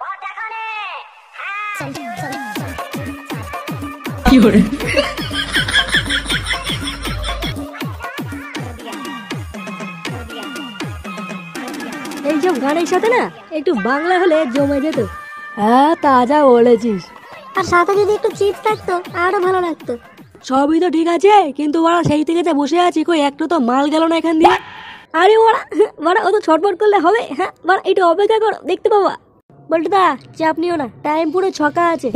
有人。এইসব হ্যাঁ। গানের সাথে না একটু বাংলা হলে জমে যেত হ্যাঁ তাজা বলেছিস আর সাথে যদি একটু চিপস থাকতো আরো ভালো লাগতো সবই তো ঠিক আছে কিন্তু ওরা সেই থেকে যে বসে আছে কই একটু তো মাল গেল না এখান দিয়ে আরে ওরা ওরা অত ছটফট করলে হবে হ্যাঁ ওরা একটু অপেক্ষা করো দেখতে পাবা বলটুদা চাপ নিও না টাইম পুরো ছকা আছে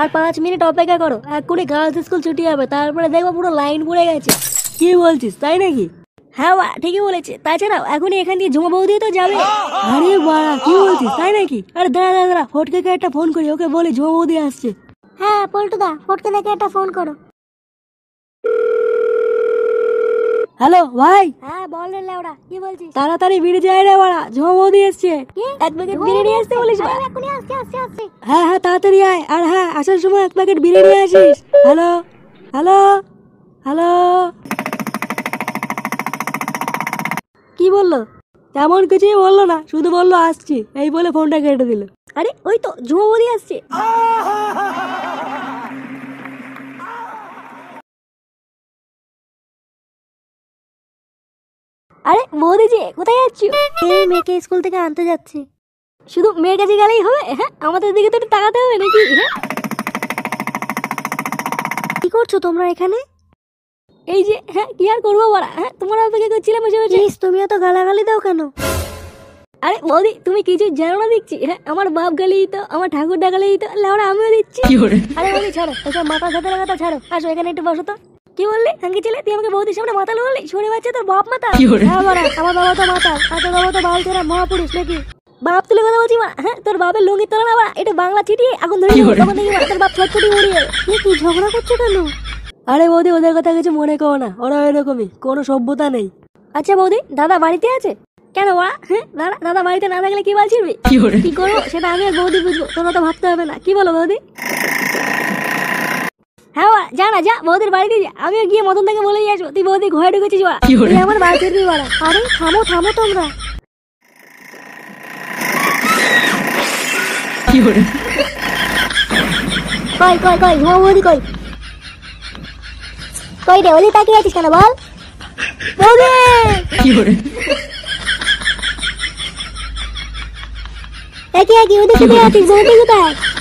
আর পাঁচ মিনিট অপেক্ষা করো এক্ষুনি গার্লস স্কুল ছুটি হবে তারপরে দেখবো পুরো লাইন পড়ে গেছে কি বলছিস তাই নাকি হ্যাঁ বা ঠিকই বলেছে তাছাড়াও এখনই এখান দিয়ে ঝুমা বৌদি তো যাবে আরে বাড়া কি বলছিস তাই নাকি আরে দাঁড়া দাঁড়া দাঁড়া ফটকে একটা ফোন করি ওকে বলি ঝুমা বৌদি আসছে হ্যাঁ পল্টুদা ফটকে দেখে একটা ফোন করো হ্যালো ভাই হ্যাঁ বল রে লেওড়া কি বলছিস তাড়াতাড়ি বিড়ি যায় রে বড়া বাড়া দিয়ে এসছে এক প্যাকেট বিড়ি নিয়ে আসতে বলিস এখনই আসছে আসছে আসছে হ্যাঁ হ্যাঁ তাড়াতাড়ি আয় আর হ্যাঁ আসার সময় এক প্যাকেট বিড়ি নিয়ে আসিস হ্যালো হ্যালো হ্যালো কি বললো তেমন কিছুই বললো না শুধু বললো আসছি এই বলে ফোনটা কেটে দিল আরে ওই তো ঝুমা দিয়ে আসছে আরে বৌদি যে কোথায় যাচ্ছ এই মেয়েকে স্কুল থেকে আনতে যাচ্ছি শুধু মেয়ের কাছে গেলেই হবে হ্যাঁ আমাদের দিকে তো একটু তাকাতে হবে নাকি হ্যাঁ কি করছো তোমরা এখানে এই যে হ্যাঁ কি আর করবো বলা হ্যাঁ তোমার অপেক্ষা করছিলাম বসে বসে তুমি এত গালাগালি দাও কেন আরে বৌদি তুমি কিছু জানো না দেখছি হ্যাঁ আমার বাপ গালি তো আমার ঠাকুর ডাকালি দিত লেওরা আমিও দিচ্ছি আরে বৌদি ছাড়ো এসব মাথা সাথে ছাড়ো আসো এখানে একটু বসো তো কি বললি তুই আমাকে বৌদির সামনে শুনে বাচ্চা তোর বাপ হ্যাঁ, আমার বাবা তো আর তোর বাবা তো বাল মহাপুরুষ নাকি বাপ তুলে কথা বলছি মা হ্যাঁ তোর বাপের তোলা না এটা বাংলা ছিটিয়ে আগুন ধরে তোর বাপ কি ঝগড়া করছো কেন আরে বৌদি ওদের কথা কিছু মনে করো না ওরা এরকমই কোনো সভ্যতা নেই আচ্ছা বৌদি দাদা বাড়িতে আছে কেন ওরা হ্যাঁ দাদা দাদা বাড়িতে না থাকলে কি বলছিস কি করবো সেটা আমি বৌদি বুঝবো তোমরা তো ভাবতে হবে না কি বলো বৌদি যা না যা বৌদির বাড়িতে যা গিয়ে মতন তাকে বলে নিয়ে আসবো তুই বৌদি ঘরে ঢুকেছিস আমার বাড়িতে তুই আরে থামো থামো তোমরা কই ওদি আছিস কেন বল বৌদি কোথায়